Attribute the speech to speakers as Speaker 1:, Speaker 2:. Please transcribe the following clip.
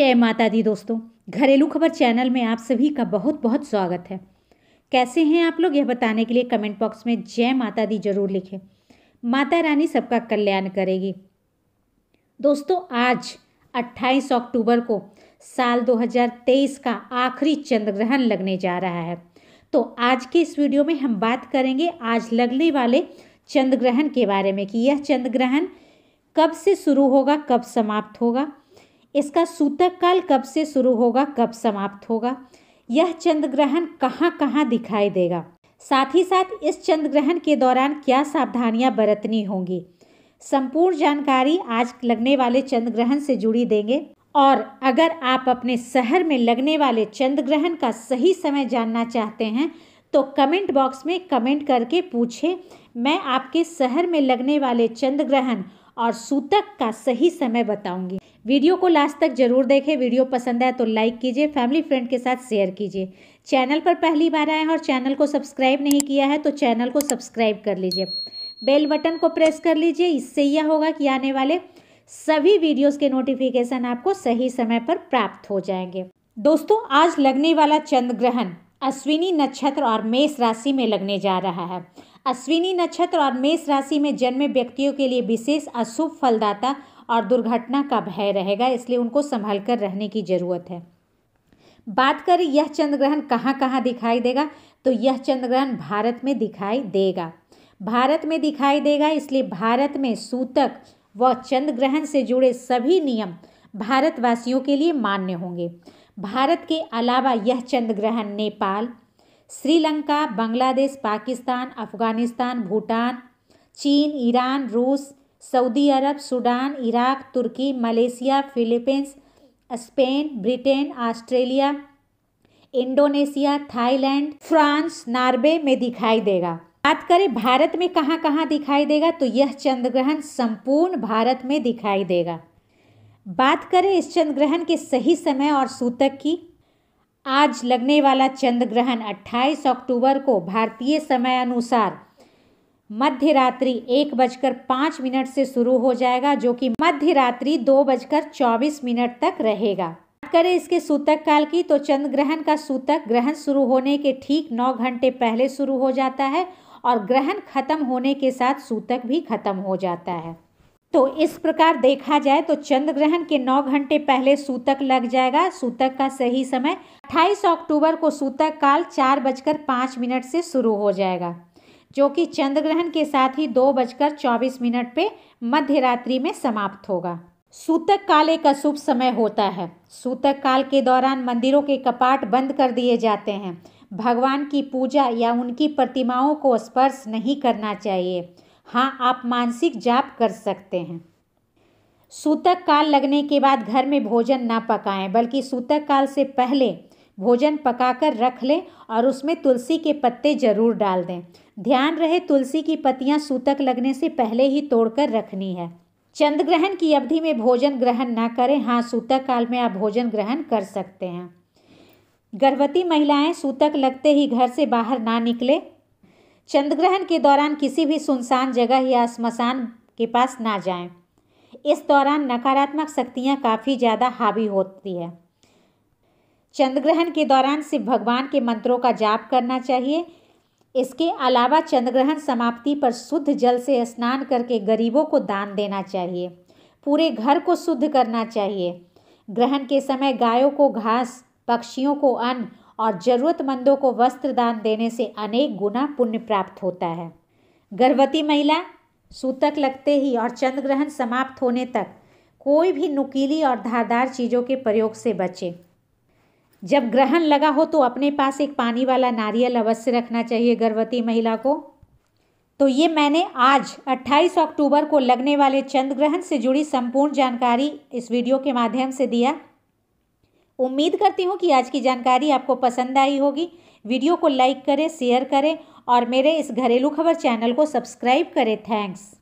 Speaker 1: जय माता दी दोस्तों घरेलू खबर चैनल में आप सभी का बहुत बहुत स्वागत है कैसे हैं आप लोग यह बताने के लिए कमेंट बॉक्स में जय माता दी जरूर लिखें माता रानी सबका कल्याण करेगी दोस्तों आज 28 अक्टूबर को साल 2023 का आखिरी चंद्र ग्रहण लगने जा रहा है तो आज के इस वीडियो में हम बात करेंगे आज लगने वाले चंद्र ग्रहण के बारे में कि यह चंद्र ग्रहण कब से शुरू होगा कब समाप्त होगा इसका सूतक काल कब से शुरू होगा कब समाप्त होगा यह चंद्र ग्रहण कहाँ कहाँ दिखाई देगा साथ ही साथ इस चंद्र ग्रहण के दौरान क्या सावधानियां बरतनी होंगी संपूर्ण जानकारी आज लगने वाले चंद्र ग्रहण से जुड़ी देंगे और अगर आप अपने शहर में लगने वाले चंद्र ग्रहण का सही समय जानना चाहते हैं तो कमेंट बॉक्स में कमेंट करके पूछें मैं आपके शहर में लगने वाले चंद्र ग्रहण और सूतक का सही समय बताऊंगी वीडियो को लास्ट तक जरूर देखें वीडियो पसंद आए तो लाइक कीजिए फैमिली फ्रेंड के साथ शेयर कीजिए चैनल पर पहली बार आए हैं और चैनल को सब्सक्राइब नहीं किया है तो चैनल को सब्सक्राइब कर लीजिए बेल बटन को प्रेस कर लीजिए इससे यह होगा कि आने वाले सभी वीडियोस के नोटिफिकेशन आपको सही समय पर प्राप्त हो जाएंगे दोस्तों आज लगने वाला चंद्र ग्रहण अश्विनी नक्षत्र और मेष राशि में लगने जा रहा है अश्विनी नक्षत्र और मेष राशि में जन्मे व्यक्तियों के लिए विशेष अशुभ फलदाता और दुर्घटना का भय रहेगा इसलिए उनको संभाल कर रहने की जरूरत है बात करें यह चंद्र ग्रहण कहाँ कहाँ दिखाई देगा तो यह चंद्र ग्रहण भारत में दिखाई देगा भारत में दिखाई देगा इसलिए भारत में सूतक व चंद्र ग्रहण से जुड़े सभी नियम भारतवासियों के लिए मान्य होंगे भारत के अलावा यह चंद्र ग्रहण नेपाल श्रीलंका बांग्लादेश पाकिस्तान अफगानिस्तान भूटान चीन ईरान रूस Saudi Arab Sudan Iraq Turkey Malaysia Philippines Spain Britain Australia Indonesia Thailand France Norway में दिखाई देगा बात करें भारत में कहाँ कहाँ दिखाई देगा तो यह चंद्रग्रहण संपूर्ण भारत में दिखाई देगा बात करें इस चंद्रग्रहण के सही समय और सूतक की आज लगने वाला चंद्र ग्रहण 28 अक्टूबर को भारतीय समय अनुसार मध्य रात्रि एक बजकर पाँच मिनट से शुरू हो जाएगा जो कि मध्य रात्रि दो बजकर चौबीस मिनट तक रहेगा बात करें इसके सूतक काल की तो चंद्र ग्रहण का सूतक ग्रहण शुरू होने के ठीक नौ घंटे पहले शुरू हो जाता है और ग्रहण खत्म होने के साथ सूतक भी खत्म हो जाता है तो इस प्रकार देखा जाए तो चंद्र ग्रहण के नौ घंटे पहले सूतक लग जाएगा सूतक का सही समय 28 अक्टूबर को सूतक काल चार बजकर पाँच मिनट से शुरू हो जाएगा जो कि चंद्र ग्रहण के साथ ही दो बजकर चौबीस मिनट पे मध्य रात्रि में समाप्त होगा सूतक काल एक अशुभ समय होता है सूतक काल के दौरान मंदिरों के कपाट बंद कर दिए जाते हैं भगवान की पूजा या उनकी प्रतिमाओं को स्पर्श नहीं करना चाहिए हाँ आप मानसिक जाप कर सकते हैं सूतक काल लगने के बाद घर में भोजन ना पकाएं बल्कि सूतक काल से पहले भोजन पकाकर रख लें और उसमें तुलसी के पत्ते जरूर डाल दें ध्यान रहे तुलसी की पत्तियां सूतक लगने से पहले ही तोड़कर रखनी है चंद्र ग्रहण की अवधि में भोजन ग्रहण ना करें हाँ सूतक काल में आप भोजन ग्रहण कर सकते हैं गर्भवती महिलाएं सूतक लगते ही घर से बाहर ना निकले चंद्रग्रहण के दौरान किसी भी सुनसान जगह या स्मशान के पास ना जाएं। इस दौरान नकारात्मक शक्तियाँ काफ़ी ज़्यादा हावी होती है चंद्रग्रहण के दौरान सिर्फ भगवान के मंत्रों का जाप करना चाहिए इसके अलावा चंद्रग्रहण समाप्ति पर शुद्ध जल से स्नान करके गरीबों को दान देना चाहिए पूरे घर को शुद्ध करना चाहिए ग्रहण के समय गायों को घास पक्षियों को अन्न और ज़रूरतमंदों को वस्त्र दान देने से अनेक गुना पुण्य प्राप्त होता है गर्भवती महिला सूतक लगते ही और चंद्र ग्रहण समाप्त होने तक कोई भी नुकीली और धारदार चीज़ों के प्रयोग से बचे जब ग्रहण लगा हो तो अपने पास एक पानी वाला नारियल अवश्य रखना चाहिए गर्भवती महिला को तो ये मैंने आज 28 अक्टूबर को लगने वाले चंद्र ग्रहण से जुड़ी संपूर्ण जानकारी इस वीडियो के माध्यम से दिया उम्मीद करती हूँ कि आज की जानकारी आपको पसंद आई होगी वीडियो को लाइक करें शेयर करें और मेरे इस घरेलू खबर चैनल को सब्सक्राइब करें थैंक्स